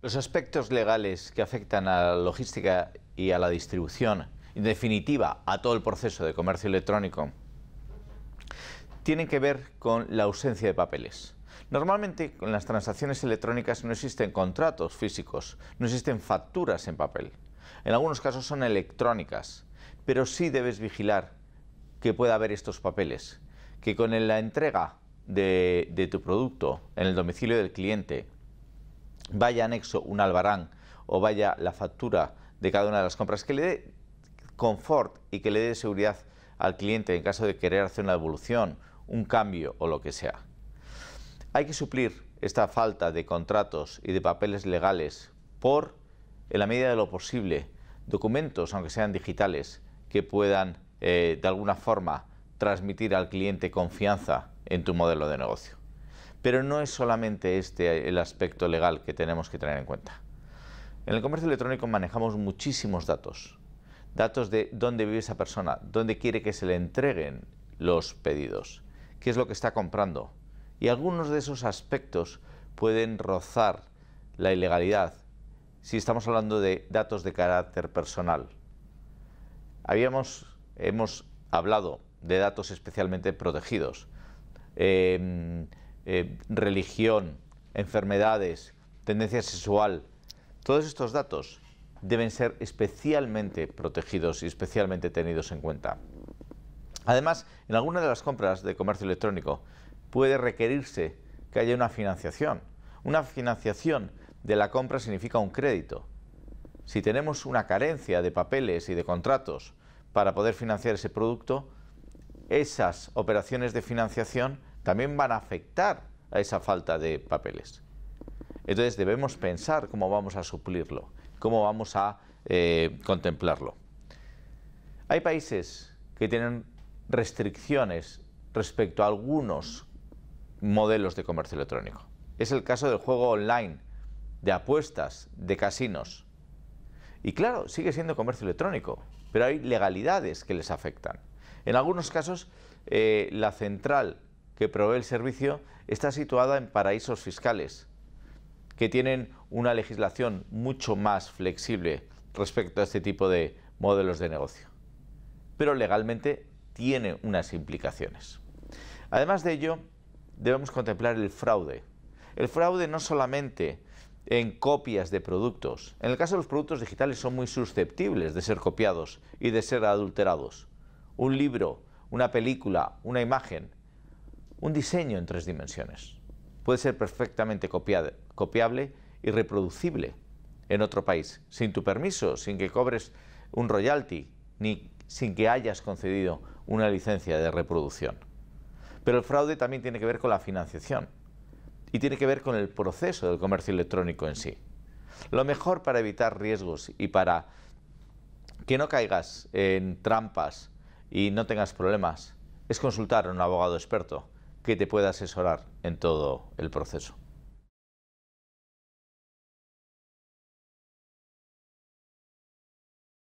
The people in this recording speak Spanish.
Los aspectos legales que afectan a la logística y a la distribución, en definitiva, a todo el proceso de comercio electrónico, tienen que ver con la ausencia de papeles. Normalmente con las transacciones electrónicas no existen contratos físicos, no existen facturas en papel. En algunos casos son electrónicas, pero sí debes vigilar que pueda haber estos papeles, que con la entrega de tu producto en el domicilio del cliente vaya anexo un albarán o vaya la factura de cada una de las compras, que le dé confort y que le dé seguridad al cliente en caso de querer hacer una devolución, un cambio o lo que sea. Hay que suplir esta falta de contratos y de papeles legales por, en la medida de lo posible, documentos, aunque sean digitales, que puedan eh, de alguna forma transmitir al cliente confianza en tu modelo de negocio. Pero no es solamente este eh, el aspecto legal que tenemos que tener en cuenta. En el comercio electrónico manejamos muchísimos datos. Datos de dónde vive esa persona, dónde quiere que se le entreguen los pedidos, qué es lo que está comprando. Y algunos de esos aspectos pueden rozar la ilegalidad si estamos hablando de datos de carácter personal. Habíamos, hemos hablado de datos especialmente protegidos. Em, eh, religión, enfermedades, tendencia sexual, todos estos datos deben ser especialmente protegidos y especialmente tenidos en cuenta. Además, en algunas de las compras de comercio electrónico puede requerirse que haya una financiación. Una financiación de la compra significa un crédito. Si tenemos una carencia de papeles y de contratos para poder financiar ese producto, esas operaciones de financiación también van a afectar a esa falta de papeles. Entonces debemos pensar cómo vamos a suplirlo, cómo vamos a eh, contemplarlo. Hay países que tienen restricciones respecto a algunos modelos de comercio electrónico. Es el caso del juego online, de apuestas, de casinos. Y claro, sigue siendo comercio electrónico, pero hay legalidades que les afectan. En algunos casos, eh, la central que provee el servicio está situada en paraísos fiscales, que tienen una legislación mucho más flexible respecto a este tipo de modelos de negocio. Pero legalmente tiene unas implicaciones. Además de ello, debemos contemplar el fraude. El fraude no solamente en copias de productos. En el caso de los productos digitales son muy susceptibles de ser copiados y de ser adulterados. Un libro, una película, una imagen un diseño en tres dimensiones. Puede ser perfectamente copiable y reproducible en otro país, sin tu permiso, sin que cobres un royalty, ni sin que hayas concedido una licencia de reproducción. Pero el fraude también tiene que ver con la financiación y tiene que ver con el proceso del comercio electrónico en sí. Lo mejor para evitar riesgos y para que no caigas en trampas y no tengas problemas es consultar a un abogado experto que te pueda asesorar en todo el proceso.